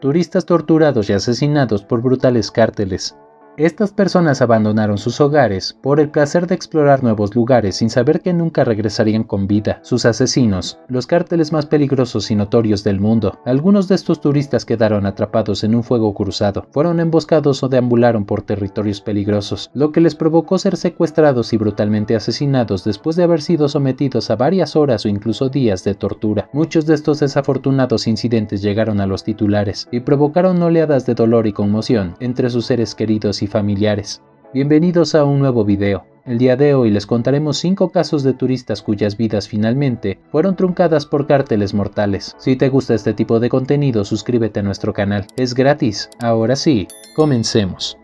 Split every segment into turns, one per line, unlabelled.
turistas torturados y asesinados por brutales cárteles, estas personas abandonaron sus hogares por el placer de explorar nuevos lugares sin saber que nunca regresarían con vida. Sus asesinos, los cárteles más peligrosos y notorios del mundo. Algunos de estos turistas quedaron atrapados en un fuego cruzado, fueron emboscados o deambularon por territorios peligrosos, lo que les provocó ser secuestrados y brutalmente asesinados después de haber sido sometidos a varias horas o incluso días de tortura. Muchos de estos desafortunados incidentes llegaron a los titulares y provocaron oleadas de dolor y conmoción entre sus seres queridos y familiares. Bienvenidos a un nuevo video. El día de hoy les contaremos 5 casos de turistas cuyas vidas finalmente fueron truncadas por cárteles mortales. Si te gusta este tipo de contenido, suscríbete a nuestro canal. Es gratis. Ahora sí, comencemos.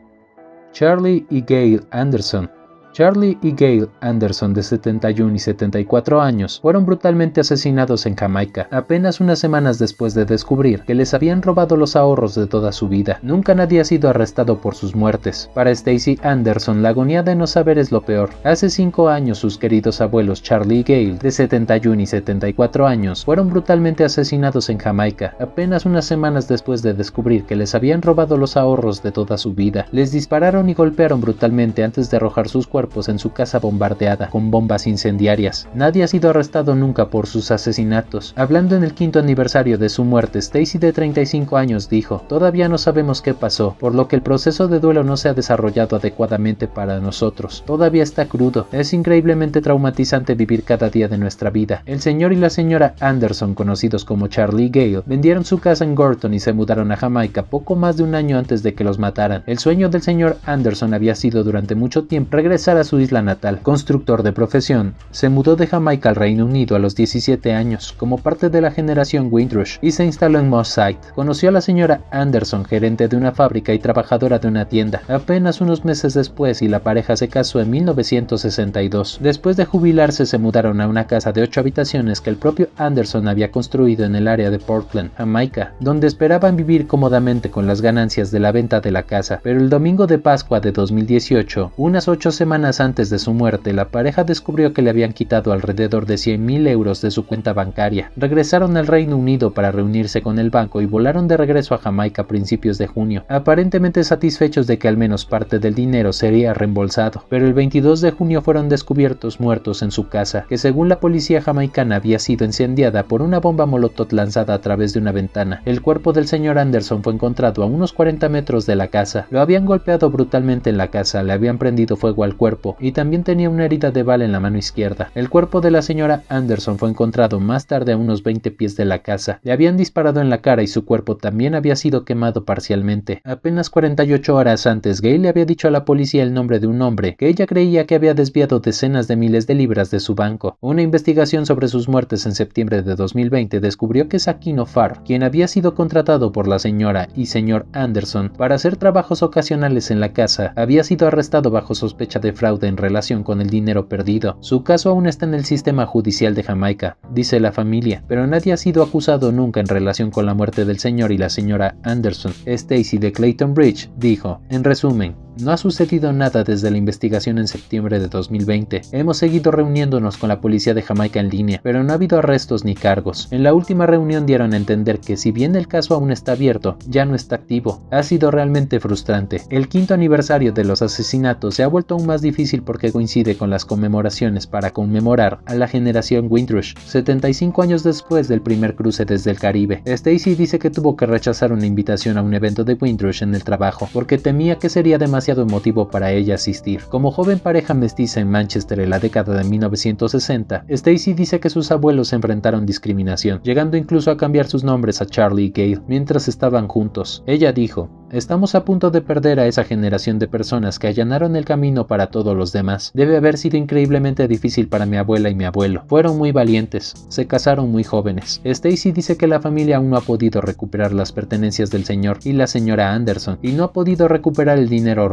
Charlie y Gail Anderson Charlie y Gail Anderson, de 71 y 74 años, fueron brutalmente asesinados en Jamaica, apenas unas semanas después de descubrir que les habían robado los ahorros de toda su vida. Nunca nadie ha sido arrestado por sus muertes. Para Stacy Anderson, la agonía de no saber es lo peor. Hace cinco años, sus queridos abuelos Charlie y Gail, de 71 y 74 años, fueron brutalmente asesinados en Jamaica, apenas unas semanas después de descubrir que les habían robado los ahorros de toda su vida. Les dispararon y golpearon brutalmente antes de arrojar sus cuerpos en su casa bombardeada con bombas incendiarias. Nadie ha sido arrestado nunca por sus asesinatos. Hablando en el quinto aniversario de su muerte, Stacy de 35 años dijo, todavía no sabemos qué pasó, por lo que el proceso de duelo no se ha desarrollado adecuadamente para nosotros. Todavía está crudo. Es increíblemente traumatizante vivir cada día de nuestra vida. El señor y la señora Anderson, conocidos como Charlie Gale, vendieron su casa en Gorton y se mudaron a Jamaica poco más de un año antes de que los mataran. El sueño del señor Anderson había sido durante mucho tiempo regresar a su isla natal. Constructor de profesión, se mudó de Jamaica al Reino Unido a los 17 años como parte de la generación Windrush y se instaló en Moss Side. Conoció a la señora Anderson, gerente de una fábrica y trabajadora de una tienda, apenas unos meses después y la pareja se casó en 1962. Después de jubilarse se mudaron a una casa de 8 habitaciones que el propio Anderson había construido en el área de Portland, Jamaica, donde esperaban vivir cómodamente con las ganancias de la venta de la casa, pero el domingo de Pascua de 2018, unas 8 semanas antes de su muerte, la pareja descubrió que le habían quitado alrededor de 100.000 euros de su cuenta bancaria. Regresaron al Reino Unido para reunirse con el banco y volaron de regreso a Jamaica a principios de junio, aparentemente satisfechos de que al menos parte del dinero sería reembolsado. Pero el 22 de junio fueron descubiertos muertos en su casa, que según la policía jamaicana había sido incendiada por una bomba molotov lanzada a través de una ventana. El cuerpo del señor Anderson fue encontrado a unos 40 metros de la casa. Lo habían golpeado brutalmente en la casa, le habían prendido fuego al cuerpo cuerpo y también tenía una herida de bala en la mano izquierda. El cuerpo de la señora Anderson fue encontrado más tarde a unos 20 pies de la casa. Le habían disparado en la cara y su cuerpo también había sido quemado parcialmente. Apenas 48 horas antes, Gay le había dicho a la policía el nombre de un hombre que ella creía que había desviado decenas de miles de libras de su banco. Una investigación sobre sus muertes en septiembre de 2020 descubrió que Sakino Farr, quien había sido contratado por la señora y señor Anderson para hacer trabajos ocasionales en la casa, había sido arrestado bajo sospecha de fraude en relación con el dinero perdido. Su caso aún está en el sistema judicial de Jamaica, dice la familia, pero nadie ha sido acusado nunca en relación con la muerte del señor y la señora Anderson. Stacy de Clayton Bridge dijo, en resumen, no ha sucedido nada desde la investigación en septiembre de 2020. Hemos seguido reuniéndonos con la policía de Jamaica en línea, pero no ha habido arrestos ni cargos. En la última reunión dieron a entender que si bien el caso aún está abierto, ya no está activo. Ha sido realmente frustrante. El quinto aniversario de los asesinatos se ha vuelto aún más difícil porque coincide con las conmemoraciones para conmemorar a la generación Windrush, 75 años después del primer cruce desde el Caribe. Stacy dice que tuvo que rechazar una invitación a un evento de Windrush en el trabajo porque temía que sería demasiado demasiado emotivo para ella asistir. Como joven pareja mestiza en Manchester en la década de 1960, Stacy dice que sus abuelos enfrentaron discriminación, llegando incluso a cambiar sus nombres a Charlie y Gail mientras estaban juntos. Ella dijo, Estamos a punto de perder a esa generación de personas que allanaron el camino para todos los demás. Debe haber sido increíblemente difícil para mi abuela y mi abuelo. Fueron muy valientes, se casaron muy jóvenes. Stacy dice que la familia aún no ha podido recuperar las pertenencias del señor y la señora Anderson, y no ha podido recuperar el dinero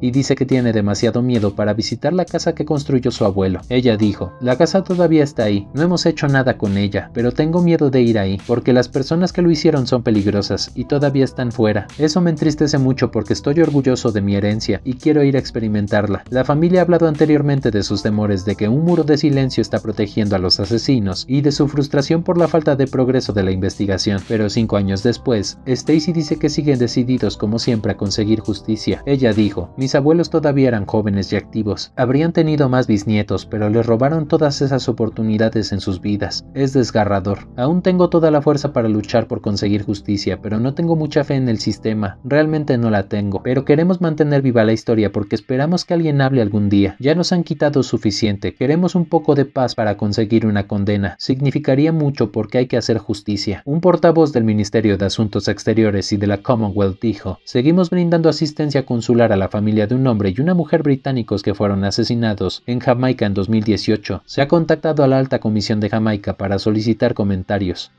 y dice que tiene demasiado miedo para visitar la casa que construyó su abuelo. Ella dijo, la casa todavía está ahí, no hemos hecho nada con ella, pero tengo miedo de ir ahí, porque las personas que lo hicieron son peligrosas y todavía están fuera. Eso me entristece mucho porque estoy orgulloso de mi herencia y quiero ir a experimentarla. La familia ha hablado anteriormente de sus temores de que un muro de silencio está protegiendo a los asesinos y de su frustración por la falta de progreso de la investigación, pero cinco años después, Stacy dice que siguen decididos como siempre a conseguir justicia. Ella dijo, dijo, mis abuelos todavía eran jóvenes y activos, habrían tenido más bisnietos, pero les robaron todas esas oportunidades en sus vidas. Es desgarrador. Aún tengo toda la fuerza para luchar por conseguir justicia, pero no tengo mucha fe en el sistema, realmente no la tengo, pero queremos mantener viva la historia porque esperamos que alguien hable algún día. Ya nos han quitado suficiente, queremos un poco de paz para conseguir una condena. Significaría mucho porque hay que hacer justicia. Un portavoz del Ministerio de Asuntos Exteriores y de la Commonwealth dijo, seguimos brindando asistencia consular a la familia de un hombre y una mujer británicos que fueron asesinados en Jamaica en 2018, se ha contactado a la Alta Comisión de Jamaica para solicitar comentarios.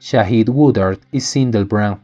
Shahid Woodard y Sindel Brown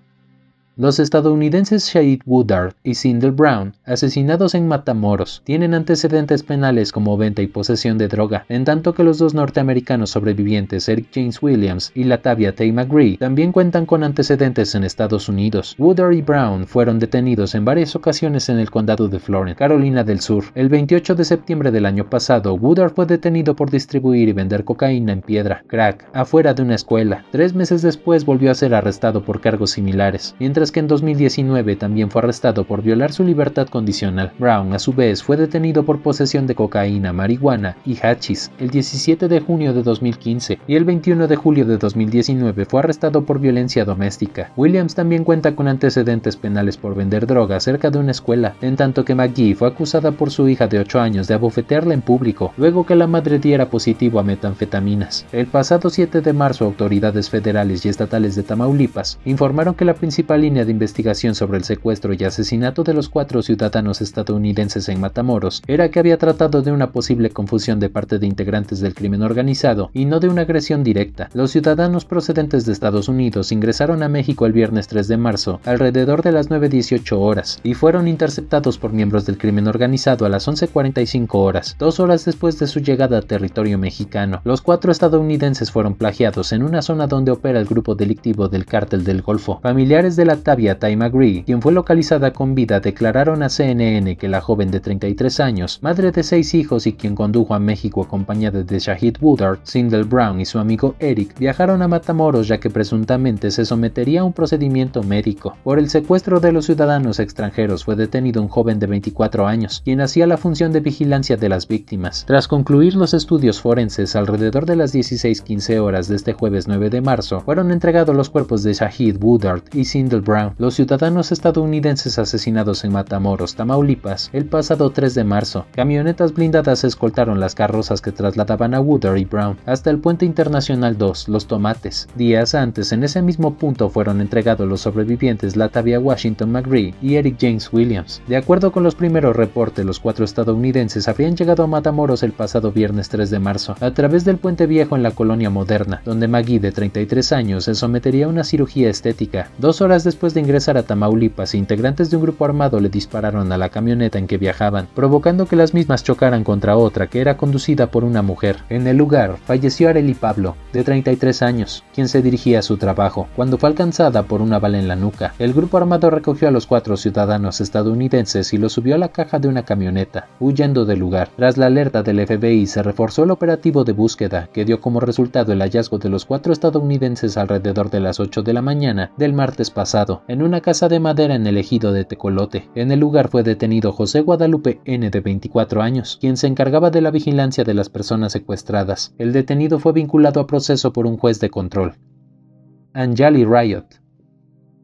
los estadounidenses Shahid Woodard y Sindel Brown, asesinados en Matamoros, tienen antecedentes penales como venta y posesión de droga, en tanto que los dos norteamericanos sobrevivientes Eric James Williams y Latavia Tay McGree también cuentan con antecedentes en Estados Unidos. Woodard y Brown fueron detenidos en varias ocasiones en el condado de Florence, Carolina del Sur. El 28 de septiembre del año pasado, Woodard fue detenido por distribuir y vender cocaína en piedra, crack, afuera de una escuela. Tres meses después volvió a ser arrestado por cargos similares, mientras que en 2019 también fue arrestado por violar su libertad condicional. Brown, a su vez, fue detenido por posesión de cocaína, marihuana y hachís el 17 de junio de 2015 y el 21 de julio de 2019 fue arrestado por violencia doméstica. Williams también cuenta con antecedentes penales por vender drogas cerca de una escuela, en tanto que McGee fue acusada por su hija de 8 años de abofetearla en público, luego que la madre diera positivo a metanfetaminas. El pasado 7 de marzo, autoridades federales y estatales de Tamaulipas informaron que la principal línea de investigación sobre el secuestro y asesinato de los cuatro ciudadanos estadounidenses en Matamoros era que había tratado de una posible confusión de parte de integrantes del crimen organizado y no de una agresión directa. Los ciudadanos procedentes de Estados Unidos ingresaron a México el viernes 3 de marzo alrededor de las 9.18 horas y fueron interceptados por miembros del crimen organizado a las 11.45 horas, dos horas después de su llegada a territorio mexicano. Los cuatro estadounidenses fueron plagiados en una zona donde opera el grupo delictivo del cártel del Golfo. Familiares de la Vía Time quien fue localizada con vida, declararon a CNN que la joven de 33 años, madre de seis hijos y quien condujo a México acompañada de Shahid Woodard, Sindel Brown y su amigo Eric, viajaron a Matamoros ya que presuntamente se sometería a un procedimiento médico. Por el secuestro de los ciudadanos extranjeros fue detenido un joven de 24 años, quien hacía la función de vigilancia de las víctimas. Tras concluir los estudios forenses alrededor de las 16:15 horas de este jueves 9 de marzo, fueron entregados los cuerpos de Shahid Woodard y Sindel Brown, los ciudadanos estadounidenses asesinados en Matamoros, Tamaulipas, el pasado 3 de marzo. Camionetas blindadas escoltaron las carrozas que trasladaban a Wooder y Brown hasta el puente internacional 2, Los Tomates. Días antes, en ese mismo punto fueron entregados los sobrevivientes Latavia Washington McGree y Eric James Williams. De acuerdo con los primeros reportes, los cuatro estadounidenses habrían llegado a Matamoros el pasado viernes 3 de marzo, a través del puente viejo en la colonia moderna, donde Maggie, de 33 años, se sometería a una cirugía estética. Dos horas después después de ingresar a Tamaulipas, integrantes de un grupo armado le dispararon a la camioneta en que viajaban, provocando que las mismas chocaran contra otra que era conducida por una mujer. En el lugar falleció Areli Pablo, de 33 años, quien se dirigía a su trabajo, cuando fue alcanzada por una bala en la nuca. El grupo armado recogió a los cuatro ciudadanos estadounidenses y los subió a la caja de una camioneta, huyendo del lugar. Tras la alerta del FBI se reforzó el operativo de búsqueda, que dio como resultado el hallazgo de los cuatro estadounidenses alrededor de las 8 de la mañana del martes pasado en una casa de madera en el ejido de Tecolote. En el lugar fue detenido José Guadalupe N de 24 años, quien se encargaba de la vigilancia de las personas secuestradas. El detenido fue vinculado a proceso por un juez de control. Anjali Riot,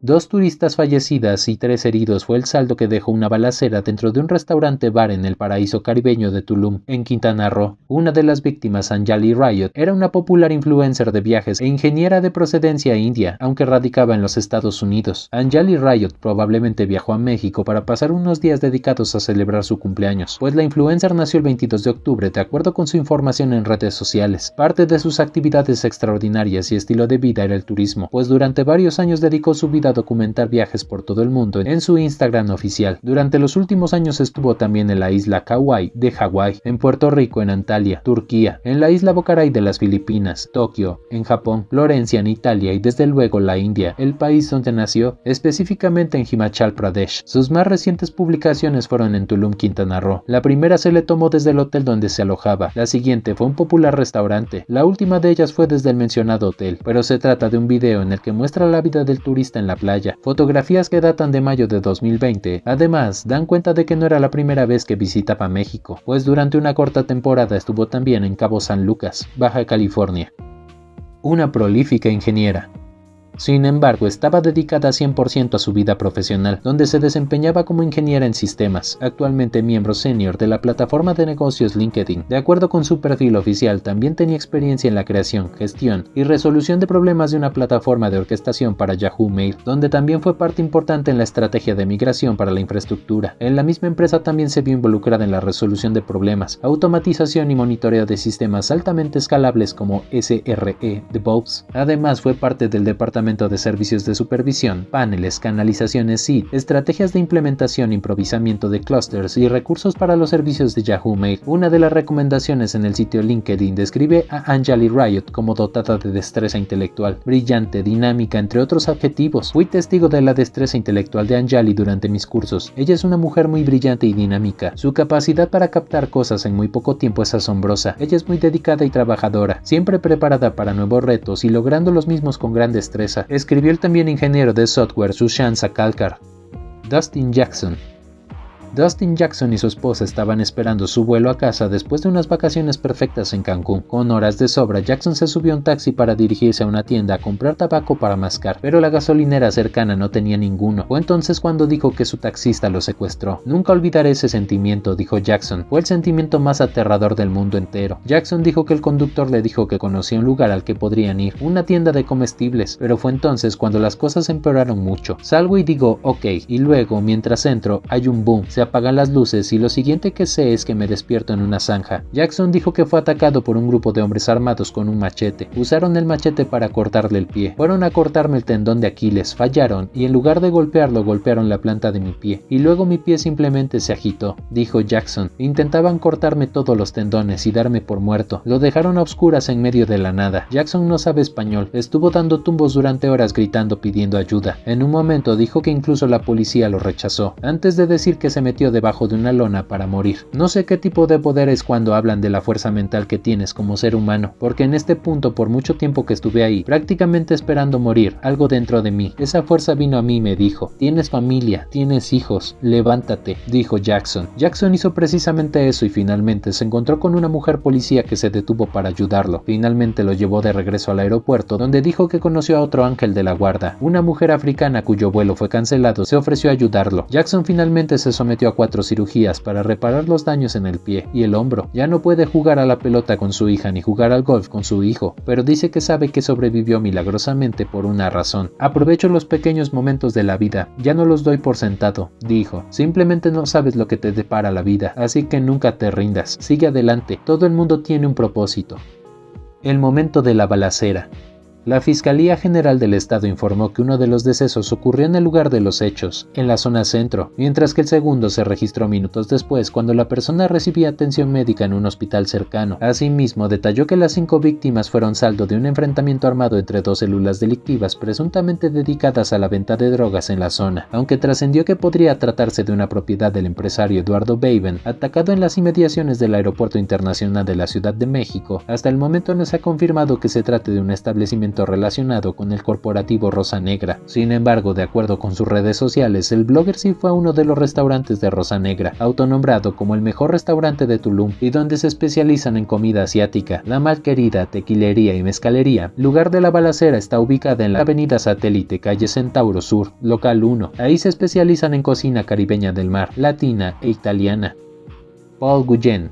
Dos turistas fallecidas y tres heridos fue el saldo que dejó una balacera dentro de un restaurante bar en el paraíso caribeño de Tulum, en Quintana Roo. Una de las víctimas, Anjali Riot, era una popular influencer de viajes e ingeniera de procedencia india, aunque radicaba en los Estados Unidos. Anjali Riot probablemente viajó a México para pasar unos días dedicados a celebrar su cumpleaños, pues la influencer nació el 22 de octubre de acuerdo con su información en redes sociales. Parte de sus actividades extraordinarias y estilo de vida era el turismo, pues durante varios años dedicó su vida documentar viajes por todo el mundo en su Instagram oficial. Durante los últimos años estuvo también en la isla Kauai de Hawái, en Puerto Rico, en Antalya, Turquía, en la isla Bocaray de las Filipinas, Tokio, en Japón, Florencia, en Italia y desde luego la India, el país donde nació, específicamente en Himachal Pradesh. Sus más recientes publicaciones fueron en Tulum, Quintana Roo. La primera se le tomó desde el hotel donde se alojaba, la siguiente fue un popular restaurante, la última de ellas fue desde el mencionado hotel, pero se trata de un video en el que muestra la vida del turista en la playa. Fotografías que datan de mayo de 2020. Además, dan cuenta de que no era la primera vez que visitaba México, pues durante una corta temporada estuvo también en Cabo San Lucas, Baja California. Una prolífica ingeniera, sin embargo, estaba dedicada 100% a su vida profesional, donde se desempeñaba como ingeniera en sistemas, actualmente miembro senior de la plataforma de negocios LinkedIn. De acuerdo con su perfil oficial, también tenía experiencia en la creación, gestión y resolución de problemas de una plataforma de orquestación para Yahoo Mail, donde también fue parte importante en la estrategia de migración para la infraestructura. En la misma empresa también se vio involucrada en la resolución de problemas, automatización y monitoreo de sistemas altamente escalables como SRE DevOps. Además, fue parte del departamento de Servicios de Supervisión, paneles, canalizaciones y estrategias de implementación, improvisamiento de clusters y recursos para los servicios de Yahoo Mail. Una de las recomendaciones en el sitio LinkedIn describe a Anjali Riot como dotada de destreza intelectual, brillante, dinámica, entre otros adjetivos. Fui testigo de la destreza intelectual de Anjali durante mis cursos. Ella es una mujer muy brillante y dinámica. Su capacidad para captar cosas en muy poco tiempo es asombrosa. Ella es muy dedicada y trabajadora, siempre preparada para nuevos retos y logrando los mismos con gran destreza escribió el también ingeniero de software Sushant Sakalkar, Dustin Jackson, Dustin Jackson y su esposa estaban esperando su vuelo a casa después de unas vacaciones perfectas en Cancún. Con horas de sobra, Jackson se subió a un taxi para dirigirse a una tienda a comprar tabaco para mascar, pero la gasolinera cercana no tenía ninguno. Fue entonces cuando dijo que su taxista lo secuestró. Nunca olvidaré ese sentimiento, dijo Jackson. Fue el sentimiento más aterrador del mundo entero. Jackson dijo que el conductor le dijo que conocía un lugar al que podrían ir, una tienda de comestibles, pero fue entonces cuando las cosas empeoraron mucho. Salgo y digo, ok, y luego, mientras entro, hay un boom. Se apagan las luces y lo siguiente que sé es que me despierto en una zanja. Jackson dijo que fue atacado por un grupo de hombres armados con un machete. Usaron el machete para cortarle el pie. Fueron a cortarme el tendón de Aquiles, fallaron y en lugar de golpearlo golpearon la planta de mi pie. Y luego mi pie simplemente se agitó, dijo Jackson. Intentaban cortarme todos los tendones y darme por muerto. Lo dejaron a oscuras en medio de la nada. Jackson no sabe español. Estuvo dando tumbos durante horas gritando pidiendo ayuda. En un momento dijo que incluso la policía lo rechazó. Antes de decir que se me debajo de una lona para morir. No sé qué tipo de poder es cuando hablan de la fuerza mental que tienes como ser humano, porque en este punto por mucho tiempo que estuve ahí, prácticamente esperando morir, algo dentro de mí, esa fuerza vino a mí y me dijo, tienes familia, tienes hijos, levántate, dijo Jackson. Jackson hizo precisamente eso y finalmente se encontró con una mujer policía que se detuvo para ayudarlo. Finalmente lo llevó de regreso al aeropuerto, donde dijo que conoció a otro ángel de la guarda, una mujer africana cuyo vuelo fue cancelado, se ofreció a ayudarlo. Jackson finalmente se sometió cuatro cirugías para reparar los daños en el pie y el hombro. Ya no puede jugar a la pelota con su hija ni jugar al golf con su hijo, pero dice que sabe que sobrevivió milagrosamente por una razón. Aprovecho los pequeños momentos de la vida, ya no los doy por sentado, dijo. Simplemente no sabes lo que te depara la vida, así que nunca te rindas. Sigue adelante, todo el mundo tiene un propósito. El momento de la balacera. La Fiscalía General del Estado informó que uno de los decesos ocurrió en el lugar de los hechos, en la zona centro, mientras que el segundo se registró minutos después cuando la persona recibía atención médica en un hospital cercano. Asimismo, detalló que las cinco víctimas fueron saldo de un enfrentamiento armado entre dos células delictivas presuntamente dedicadas a la venta de drogas en la zona, aunque trascendió que podría tratarse de una propiedad del empresario Eduardo Baben, atacado en las inmediaciones del Aeropuerto Internacional de la Ciudad de México. Hasta el momento no se ha confirmado que se trate de un establecimiento relacionado con el corporativo Rosa Negra. Sin embargo, de acuerdo con sus redes sociales, el blogger sí fue uno de los restaurantes de Rosa Negra, autonombrado como el mejor restaurante de Tulum y donde se especializan en comida asiática, la mal querida tequilería y mezcalería. Lugar de la balacera está ubicada en la avenida Satélite, calle Centauro Sur, local 1. Ahí se especializan en cocina caribeña del mar, latina e italiana. Paul Guyen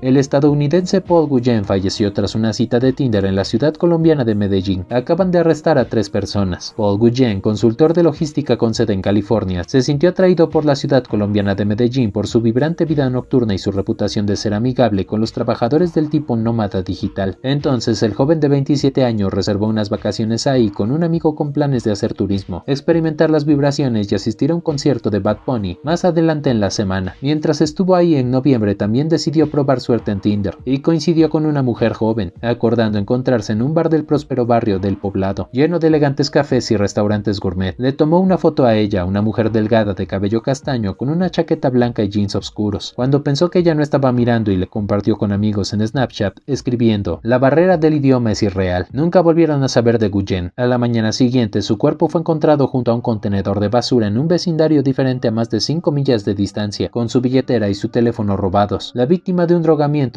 el estadounidense Paul Guyen falleció tras una cita de Tinder en la ciudad colombiana de Medellín. Acaban de arrestar a tres personas. Paul Guyen, consultor de logística con sede en California, se sintió atraído por la ciudad colombiana de Medellín por su vibrante vida nocturna y su reputación de ser amigable con los trabajadores del tipo nómada digital. Entonces, el joven de 27 años reservó unas vacaciones ahí con un amigo con planes de hacer turismo, experimentar las vibraciones y asistir a un concierto de Bad Pony más adelante en la semana. Mientras estuvo ahí en noviembre, también decidió probar su suerte en Tinder y coincidió con una mujer joven, acordando encontrarse en un bar del próspero barrio del poblado, lleno de elegantes cafés y restaurantes gourmet. Le tomó una foto a ella, una mujer delgada de cabello castaño con una chaqueta blanca y jeans oscuros. Cuando pensó que ella no estaba mirando y le compartió con amigos en Snapchat, escribiendo, la barrera del idioma es irreal. Nunca volvieron a saber de Guyen. A la mañana siguiente, su cuerpo fue encontrado junto a un contenedor de basura en un vecindario diferente a más de 5 millas de distancia, con su billetera y su teléfono robados. La víctima de un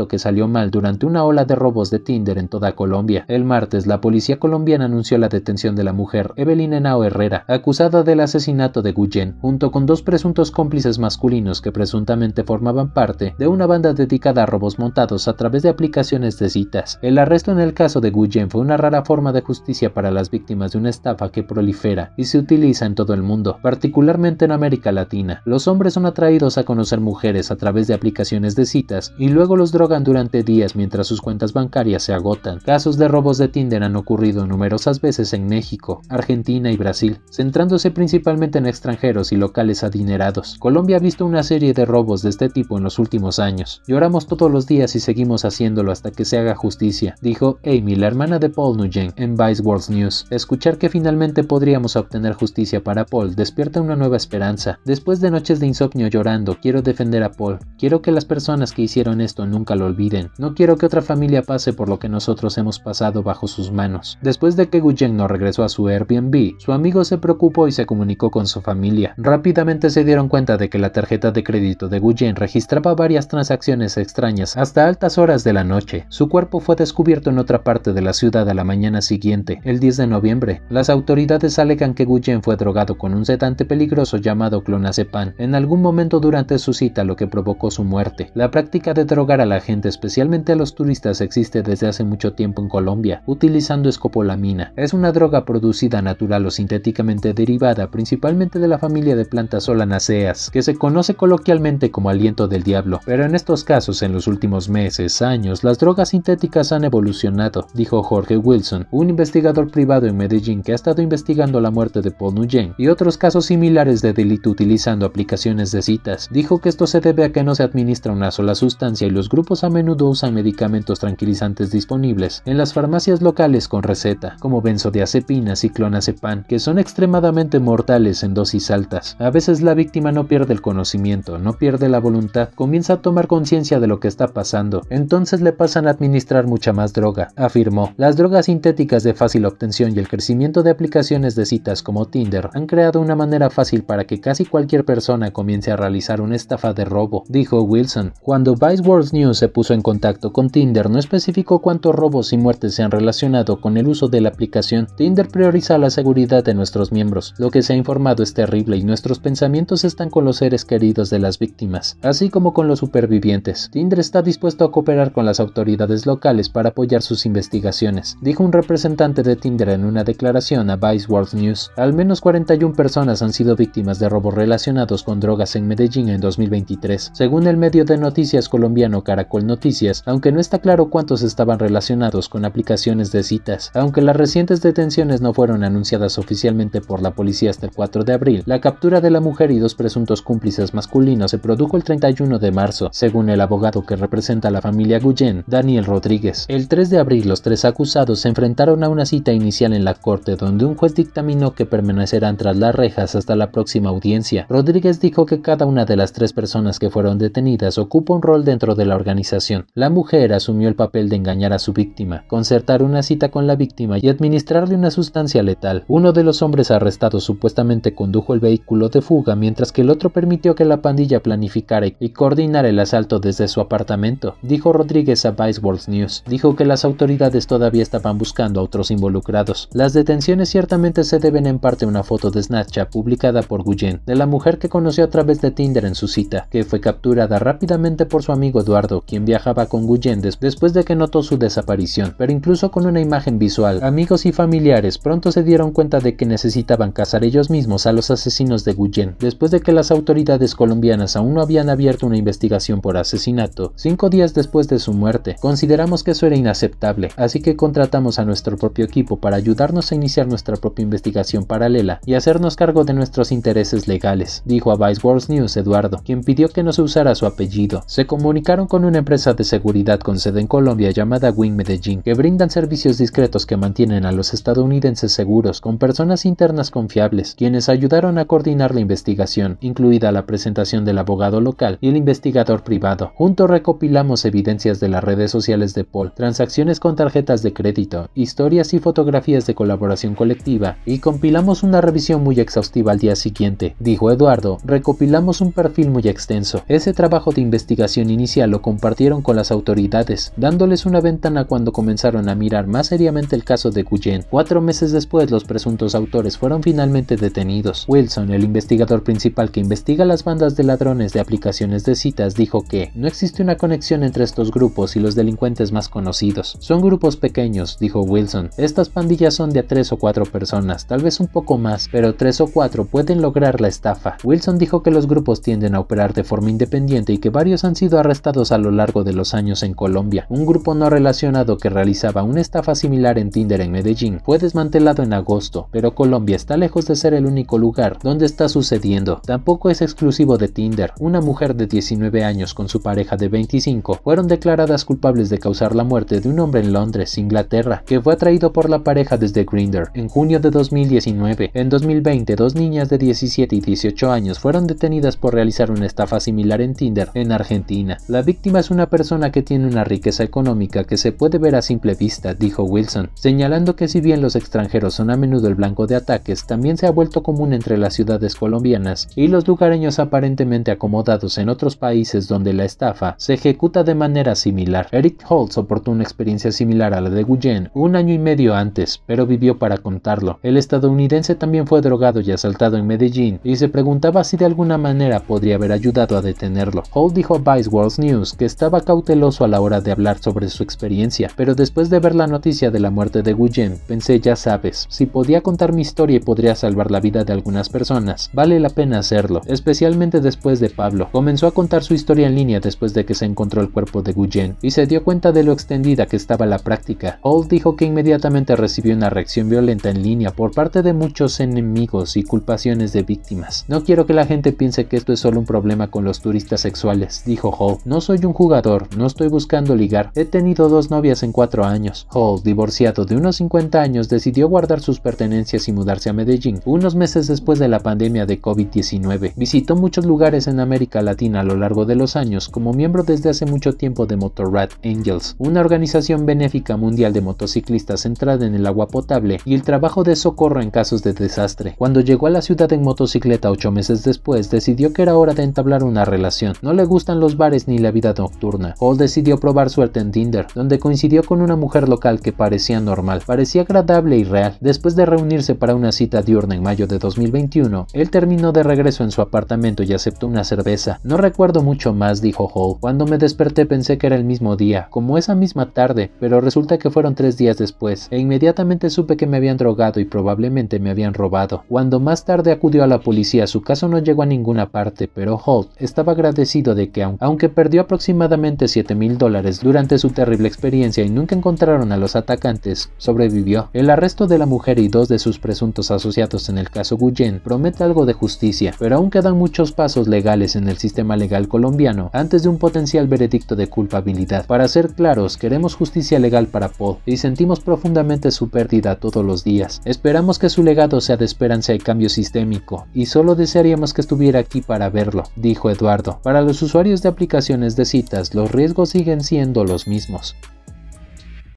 que salió mal durante una ola de robos de Tinder en toda Colombia. El martes, la policía colombiana anunció la detención de la mujer, Evelyn Henao Herrera, acusada del asesinato de Guyen, junto con dos presuntos cómplices masculinos que presuntamente formaban parte de una banda dedicada a robos montados a través de aplicaciones de citas. El arresto en el caso de Guyen fue una rara forma de justicia para las víctimas de una estafa que prolifera y se utiliza en todo el mundo, particularmente en América Latina. Los hombres son atraídos a conocer mujeres a través de aplicaciones de citas y luego los drogan durante días mientras sus cuentas bancarias se agotan. Casos de robos de Tinder han ocurrido numerosas veces en México, Argentina y Brasil, centrándose principalmente en extranjeros y locales adinerados. Colombia ha visto una serie de robos de este tipo en los últimos años. Lloramos todos los días y seguimos haciéndolo hasta que se haga justicia, dijo Amy, la hermana de Paul Nugent, en Vice World News. Escuchar que finalmente podríamos obtener justicia para Paul despierta una nueva esperanza. Después de noches de insomnio llorando, quiero defender a Paul. Quiero que las personas que hicieron esto nunca lo olviden. No quiero que otra familia pase por lo que nosotros hemos pasado bajo sus manos. Después de que Guyen no regresó a su Airbnb, su amigo se preocupó y se comunicó con su familia. Rápidamente se dieron cuenta de que la tarjeta de crédito de Guyen registraba varias transacciones extrañas hasta altas horas de la noche. Su cuerpo fue descubierto en otra parte de la ciudad a la mañana siguiente, el 10 de noviembre. Las autoridades alegan que Guyen fue drogado con un sedante peligroso llamado clonazepam en algún momento durante su cita lo que provocó su muerte. La práctica de droga a la gente, especialmente a los turistas, existe desde hace mucho tiempo en Colombia, utilizando escopolamina. Es una droga producida natural o sintéticamente derivada principalmente de la familia de plantas solanaceas, que se conoce coloquialmente como aliento del diablo. Pero en estos casos, en los últimos meses, años, las drogas sintéticas han evolucionado, dijo Jorge Wilson, un investigador privado en Medellín que ha estado investigando la muerte de Paul Nguyen y otros casos similares de delito utilizando aplicaciones de citas. Dijo que esto se debe a que no se administra una sola sustancia y los los grupos a menudo usan medicamentos tranquilizantes disponibles en las farmacias locales con receta, como benzodiazepinas y clonazepam, que son extremadamente mortales en dosis altas. A veces la víctima no pierde el conocimiento, no pierde la voluntad, comienza a tomar conciencia de lo que está pasando, entonces le pasan a administrar mucha más droga, afirmó. Las drogas sintéticas de fácil obtención y el crecimiento de aplicaciones de citas como Tinder han creado una manera fácil para que casi cualquier persona comience a realizar una estafa de robo, dijo Wilson. Cuando Vice News se puso en contacto con Tinder no especificó cuántos robos y muertes se han relacionado con el uso de la aplicación. Tinder prioriza la seguridad de nuestros miembros. Lo que se ha informado es terrible y nuestros pensamientos están con los seres queridos de las víctimas, así como con los supervivientes. Tinder está dispuesto a cooperar con las autoridades locales para apoyar sus investigaciones, dijo un representante de Tinder en una declaración a Vice World News. Al menos 41 personas han sido víctimas de robos relacionados con drogas en Medellín en 2023, según el medio de noticias colombiano Caracol Noticias, aunque no está claro cuántos estaban relacionados con aplicaciones de citas. Aunque las recientes detenciones no fueron anunciadas oficialmente por la policía hasta el 4 de abril, la captura de la mujer y dos presuntos cúmplices masculinos se produjo el 31 de marzo, según el abogado que representa a la familia Guyen, Daniel Rodríguez. El 3 de abril, los tres acusados se enfrentaron a una cita inicial en la corte donde un juez dictaminó que permanecerán tras las rejas hasta la próxima audiencia. Rodríguez dijo que cada una de las tres personas que fueron detenidas ocupa un rol dentro de la organización. La mujer asumió el papel de engañar a su víctima, concertar una cita con la víctima y administrarle una sustancia letal. Uno de los hombres arrestados supuestamente condujo el vehículo de fuga mientras que el otro permitió que la pandilla planificara y coordinara el asalto desde su apartamento, dijo Rodríguez a Vice World News. Dijo que las autoridades todavía estaban buscando a otros involucrados. Las detenciones ciertamente se deben en parte a una foto de Snapchat publicada por Guyen, de la mujer que conoció a través de Tinder en su cita, que fue capturada rápidamente por su amigo Eduardo, quien viajaba con Guyen después de que notó su desaparición, pero incluso con una imagen visual, amigos y familiares pronto se dieron cuenta de que necesitaban cazar ellos mismos a los asesinos de Guyen. Después de que las autoridades colombianas aún no habían abierto una investigación por asesinato, cinco días después de su muerte, consideramos que eso era inaceptable, así que contratamos a nuestro propio equipo para ayudarnos a iniciar nuestra propia investigación paralela y hacernos cargo de nuestros intereses legales, dijo a Vice World News Eduardo, quien pidió que no se usara su apellido. Se comunicaron con una empresa de seguridad con sede en Colombia llamada Wing Medellín, que brindan servicios discretos que mantienen a los estadounidenses seguros con personas internas confiables, quienes ayudaron a coordinar la investigación, incluida la presentación del abogado local y el investigador privado. Junto recopilamos evidencias de las redes sociales de Paul, transacciones con tarjetas de crédito, historias y fotografías de colaboración colectiva y compilamos una revisión muy exhaustiva al día siguiente, dijo Eduardo. Recopilamos un perfil muy extenso. Ese trabajo de investigación inicial lo compartieron con las autoridades, dándoles una ventana cuando comenzaron a mirar más seriamente el caso de Guyen. Cuatro meses después, los presuntos autores fueron finalmente detenidos. Wilson, el investigador principal que investiga las bandas de ladrones de aplicaciones de citas, dijo que no existe una conexión entre estos grupos y los delincuentes más conocidos. Son grupos pequeños, dijo Wilson. Estas pandillas son de a tres o cuatro personas, tal vez un poco más, pero tres o cuatro pueden lograr la estafa. Wilson dijo que los grupos tienden a operar de forma independiente y que varios han sido arrestados a lo largo de los años en Colombia. Un grupo no relacionado que realizaba una estafa similar en Tinder en Medellín fue desmantelado en agosto, pero Colombia está lejos de ser el único lugar donde está sucediendo. Tampoco es exclusivo de Tinder. Una mujer de 19 años con su pareja de 25 fueron declaradas culpables de causar la muerte de un hombre en Londres, Inglaterra, que fue atraído por la pareja desde Grinder en junio de 2019. En 2020, dos niñas de 17 y 18 años fueron detenidas por realizar una estafa similar en Tinder en Argentina. La víctima es una persona que tiene una riqueza económica que se puede ver a simple vista, dijo Wilson, señalando que si bien los extranjeros son a menudo el blanco de ataques, también se ha vuelto común entre las ciudades colombianas y los lugareños aparentemente acomodados en otros países donde la estafa se ejecuta de manera similar. Eric Holt soportó una experiencia similar a la de Guyen un año y medio antes, pero vivió para contarlo. El estadounidense también fue drogado y asaltado en Medellín y se preguntaba si de alguna manera podría haber ayudado a detenerlo. Holt dijo a Vice World News que estaba cauteloso a la hora de hablar sobre su experiencia, pero después de ver la noticia de la muerte de Guyen, pensé ya sabes, si podía contar mi historia y podría salvar la vida de algunas personas, vale la pena hacerlo, especialmente después de Pablo. Comenzó a contar su historia en línea después de que se encontró el cuerpo de Guyen y se dio cuenta de lo extendida que estaba la práctica. Hall dijo que inmediatamente recibió una reacción violenta en línea por parte de muchos enemigos y culpaciones de víctimas. No quiero que la gente piense que esto es solo un problema con los turistas sexuales, dijo Hall. No soy un jugador, no estoy buscando ligar. He tenido dos novias en cuatro años. Hall, divorciado de unos 50 años, decidió guardar sus pertenencias y mudarse a Medellín, unos meses después de la pandemia de COVID-19. Visitó muchos lugares en América Latina a lo largo de los años como miembro desde hace mucho tiempo de Motorrad Angels, una organización benéfica mundial de motociclistas centrada en el agua potable y el trabajo de socorro en casos de desastre. Cuando llegó a la ciudad en motocicleta ocho meses después, decidió que era hora de entablar una relación. No le gustan los bares ni la vida nocturna. Hall decidió probar suerte en Tinder, donde coincidió con una mujer local que parecía normal, parecía agradable y real. Después de reunirse para una cita diurna en mayo de 2021, él terminó de regreso en su apartamento y aceptó una cerveza. No recuerdo mucho más, dijo Hall. Cuando me desperté pensé que era el mismo día, como esa misma tarde, pero resulta que fueron tres días después, e inmediatamente supe que me habían drogado y probablemente me habían robado. Cuando más tarde acudió a la policía, su caso no llegó a ninguna parte, pero Holt estaba agradecido de que, aunque perdió aproximadamente 7 mil dólares durante su terrible experiencia y nunca encontraron a los atacantes, sobrevivió. El arresto de la mujer y dos de sus presuntos asociados en el caso Guyen promete algo de justicia, pero aún quedan muchos pasos legales en el sistema legal colombiano antes de un potencial veredicto de culpabilidad. Para ser claros, queremos justicia legal para Paul y sentimos profundamente su pérdida todos los días. Esperamos que su legado sea de esperanza y cambio sistémico, y solo desearíamos que estuviera aquí para verlo, dijo Eduardo. Para los usuarios de aplicaciones de citas, los riesgos siguen siendo los mismos.